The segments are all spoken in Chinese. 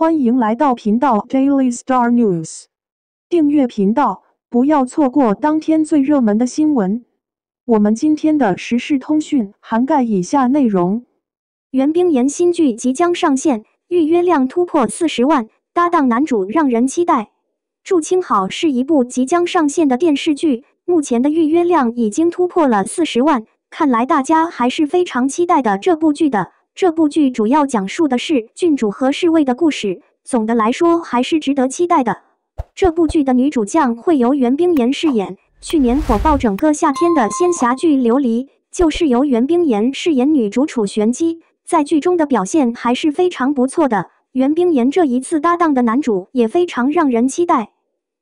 欢迎来到频道 Daily Star News，订阅频道，不要错过当天最热门的新闻。我们今天的时事通讯涵盖以下内容：袁冰妍新剧即将上线，预约量突破四十万，搭档男主让人期待。祝清好是一部即将上线的电视剧，目前的预约量已经突破了四十万，看来大家还是非常期待的这部剧的。这部剧主要讲述的是郡主和侍卫的故事，总的来说还是值得期待的。这部剧的女主将会由袁冰妍饰演，去年火爆整个夏天的仙侠剧《琉璃》就是由袁冰妍饰演女主楚璇玑，在剧中的表现还是非常不错的。袁冰妍这一次搭档的男主也非常让人期待。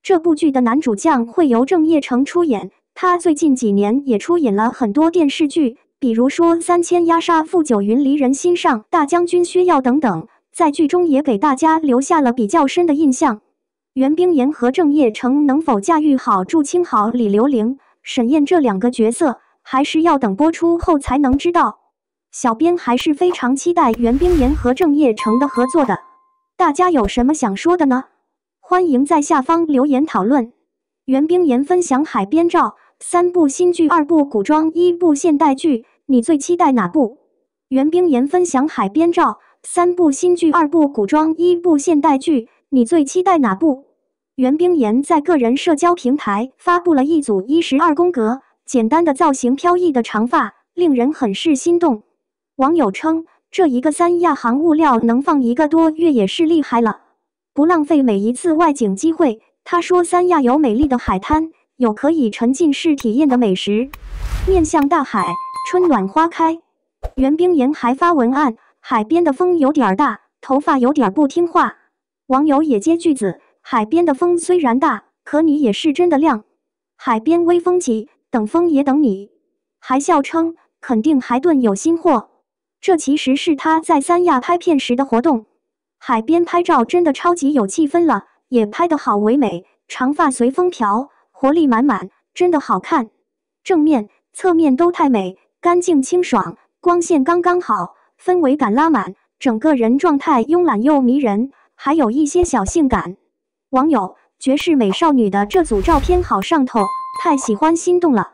这部剧的男主将会由郑业成出演，他最近几年也出演了很多电视剧。比如说《三千鸦杀》《傅九云离人心上》《大将军薛耀等等，在剧中也给大家留下了比较深的印象。袁冰妍和郑业成能否驾驭好祝清好、李流玲、沈燕这两个角色，还是要等播出后才能知道。小编还是非常期待袁冰妍和郑业成的合作的。大家有什么想说的呢？欢迎在下方留言讨论。袁冰妍分享《海边照》三部新剧，二部古装，一部现代剧。你最期待哪部？袁冰妍分享海边照，三部新剧，二部古装，一部现代剧。你最期待哪部？袁冰妍在个人社交平台发布了一组一十二宫格，简单的造型，飘逸的长发，令人很是心动。网友称，这一个三亚航物料能放一个多月也是厉害了，不浪费每一次外景机会。他说，三亚有美丽的海滩，有可以沉浸式体验的美食，面向大海。春暖花开，袁冰妍还发文案：“海边的风有点大，头发有点不听话。”网友也接句子：“海边的风虽然大，可你也是真的亮。”海边微风起，等风也等你。还笑称：“肯定还顿有新货。”这其实是他在三亚拍片时的活动。海边拍照真的超级有气氛了，也拍得好唯美，长发随风飘，活力满满，真的好看。正面、侧面都太美。干净清爽，光线刚刚好，氛围感拉满，整个人状态慵懒又迷人，还有一些小性感。网友：绝世美少女的这组照片好上头，太喜欢，心动了。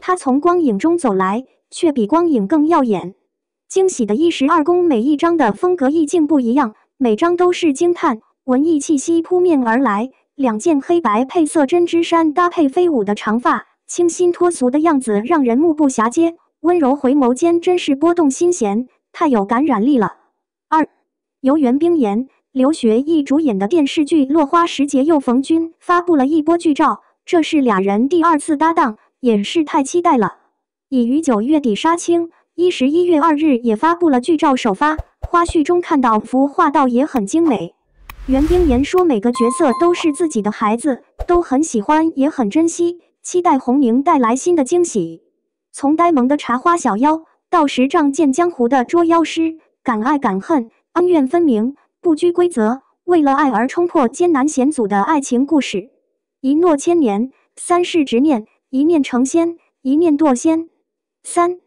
她从光影中走来，却比光影更耀眼。惊喜的一十二宫，每一张的风格意境不一样，每张都是惊叹，文艺气息扑面而来。两件黑白配色针织衫搭配飞舞的长发，清新脱俗的样子让人目不暇接。温柔回眸间，真是拨动心弦，太有感染力了。二，由袁冰妍、刘学义主演的电视剧《落花时节又逢君》发布了一波剧照，这是俩人第二次搭档，也是太期待了。已于九月底杀青，一十一月二日也发布了剧照首发花絮中看到服化道也很精美。袁冰妍说每个角色都是自己的孩子，都很喜欢也很珍惜，期待红宁带来新的惊喜。从呆萌的茶花小妖到十丈见江湖的捉妖师，敢爱敢恨，恩怨分明，不拘规则，为了爱而冲破艰难险阻的爱情故事，一诺千年，三世执念，一念成仙，一念堕仙。三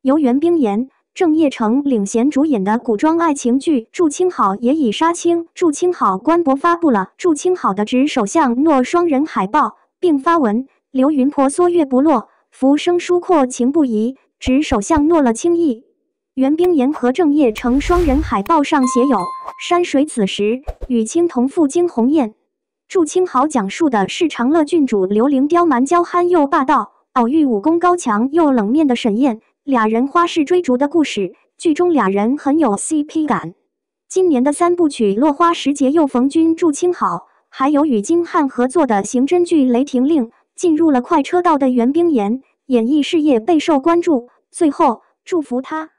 由袁冰妍、郑业成领衔主演的古装爱情剧《祝卿好》也已杀青，《祝卿好》官博发布了祝卿好的执手相诺双人海报，并发文：“流云婆娑月不落。”浮生疏阔情不移，执手相诺了轻意。袁冰妍和郑业成双人海报上写有“山水此时与卿同赴惊鸿宴”。祝清好讲述的是长乐郡主刘伶刁蛮娇憨又霸道，偶遇武功高强又冷面的沈燕，俩人花式追逐的故事。剧中俩人很有 CP 感。今年的三部曲《落花时节又逢君》祝清好，还有与金瀚合作的刑侦剧《雷霆令》，进入了快车道的袁冰妍。演艺事业备受关注，最后祝福他。